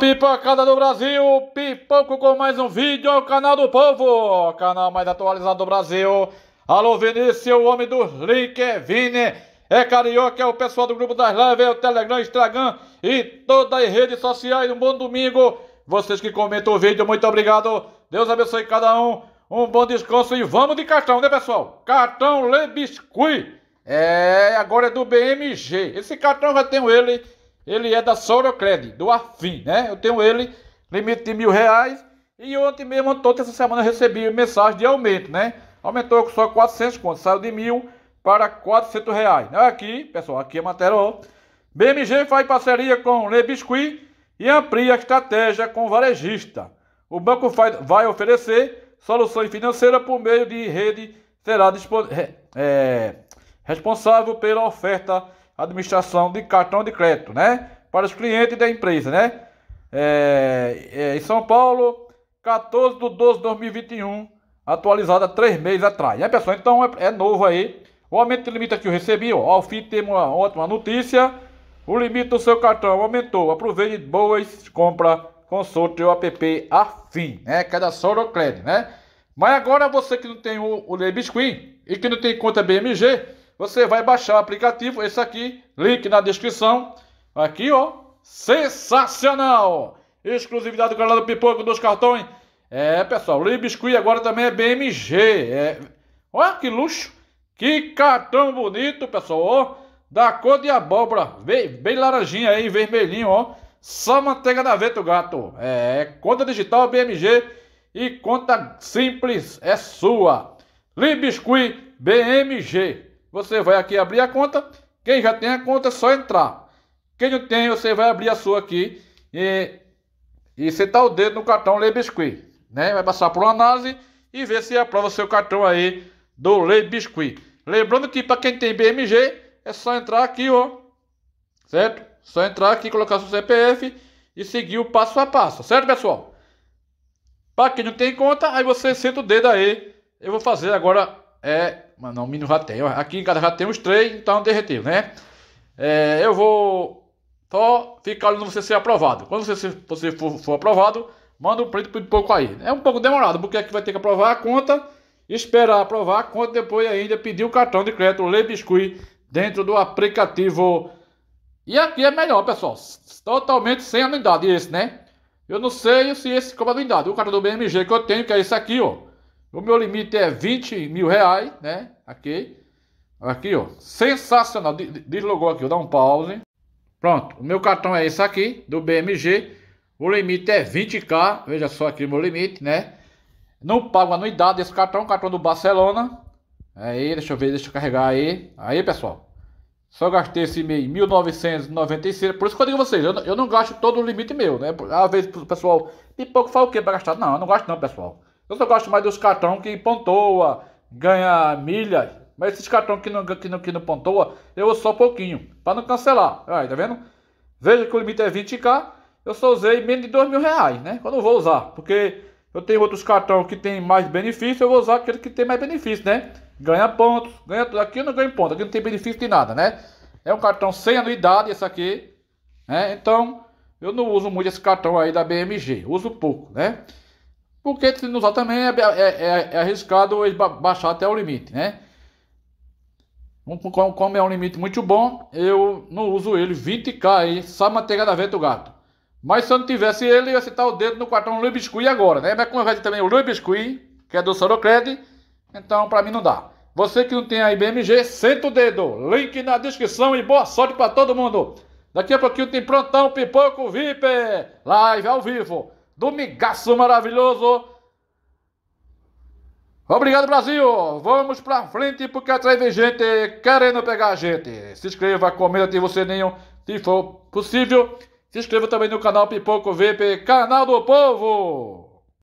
Pipocada do Brasil, pipoco com mais um vídeo ao é canal do povo, canal mais atualizado do Brasil. Alô Vinícius, o homem do link é Vini, é carioca, é o pessoal do grupo das lives, é o Telegram, Instagram e todas as redes sociais. Um bom domingo, vocês que comentam o vídeo, muito obrigado. Deus abençoe cada um, um bom descanso e vamos de cartão, né pessoal? Cartão Le Biscuit, é, agora é do BMG. Esse cartão já tenho ele ele é da Sorocred, do Afim, né? Eu tenho ele, limite de mil reais. E ontem mesmo, toda essa semana, eu recebi mensagem de aumento, né? Aumentou com só 400 quando saiu de mil para 400 reais. Né? Aqui, pessoal, aqui é matéria, BMG faz parceria com Le Biscuit e amplia a estratégia com varejista. O banco vai oferecer soluções financeiras por meio de rede será é, responsável pela oferta administração de cartão de crédito, né? Para os clientes da empresa, né? É, é, em São Paulo, 14 de 12 de 2021, atualizada três meses atrás, É, pessoal? Então é, é novo aí. O aumento de limite que eu recebi, ó, ao fim temos uma ótima notícia. O limite do seu cartão aumentou. Aproveite boas compra, consulte o app afim, né? Cada é Sorocred, né? Mas agora você que não tem o, o Le Biscuit e que não tem conta BMG, você vai baixar o aplicativo, esse aqui, link na descrição. Aqui, ó, sensacional! Exclusividade do canal do Pipoco, dos cartões. É, pessoal, Libiscuit agora também é BMG. É... Olha que luxo! Que cartão bonito, pessoal, ó. Da cor de abóbora, bem, bem laranjinha aí, vermelhinho, ó. Só manteiga na vento, gato. É, conta digital BMG e conta simples é sua. Libiscuit BMG. Você vai aqui abrir a conta. Quem já tem a conta é só entrar. Quem não tem, você vai abrir a sua aqui e, e sentar o dedo no cartão Lei Biscuit. Né? Vai passar por uma análise e ver se aprova o seu cartão aí do Lei Biscuit. Lembrando que para quem tem BMG, é só entrar aqui, ó. Certo? Só entrar aqui, colocar seu CPF e seguir o passo a passo, certo, pessoal? Para quem não tem conta, aí você senta o dedo aí. Eu vou fazer agora é. Mas não, menino já tem. Aqui em casa já tem uns três, então derreteu, né? É, eu vou só ficar olhando você ser aprovado. Quando você, você for, for aprovado, manda um print por pouco aí. É um pouco demorado, porque aqui vai ter que aprovar a conta, esperar aprovar a conta, depois ainda pedir o cartão de crédito Lei Biscuit dentro do aplicativo. E aqui é melhor, pessoal. Totalmente sem anuidade esse, né? Eu não sei se esse como anuidade. O cartão do BMG que eu tenho, que é esse aqui, ó. O meu limite é 20 mil reais, né? Aqui. Aqui, ó. Sensacional. Deslogou aqui, vou dar um pause. Pronto. O meu cartão é esse aqui, do BMG. O limite é 20k. Veja só aqui o meu limite, né? Não pago anuidade desse cartão, cartão do Barcelona. Aí, deixa eu ver, deixa eu carregar aí. Aí, pessoal. Só gastei esse mês 1996. Por isso que eu digo a vocês, eu, eu não gasto todo o limite meu, né? Às vezes o pessoal, e pouco fala o quê pra gastar? Não, eu não gasto não, pessoal. Eu só gosto mais dos cartões que pontua, ganha milhas. Mas esses cartões que não, que, não, que não pontoa, eu uso só pouquinho, para não cancelar. Aí, tá vendo? Veja que o limite é 20k, eu só usei menos de 2 mil reais, né? Eu não vou usar, porque eu tenho outros cartões que tem mais benefício, eu vou usar aquele que tem mais benefício, né? Ganha pontos, ganha tudo. Aqui eu não ganho ponto, aqui não tem benefício de nada, né? É um cartão sem anuidade, esse aqui, né? Então, eu não uso muito esse cartão aí da BMG, uso pouco, né? Porque se não usar também é, é, é, é arriscado ele baixar até o limite, né? Como é um limite muito bom, eu não uso ele 20k aí, só manteiga da vento gato. Mas se eu não tivesse ele, eu ia citar o dedo no cartão Louis agora, né? Mas como eu vejo também o Louis que é do Sorocred, então para mim não dá. Você que não tem a IBMG, senta o dedo. Link na descrição e boa sorte para todo mundo. Daqui a pouquinho tem prontão, pipoco, VIP, live ao vivo. Domingaço maravilhoso. Obrigado, Brasil! Vamos pra frente porque atrás vem gente querendo pegar a gente. Se inscreva, comenta, ativa o sininho se for possível. Se inscreva também no canal Pipoco VIP, canal do povo!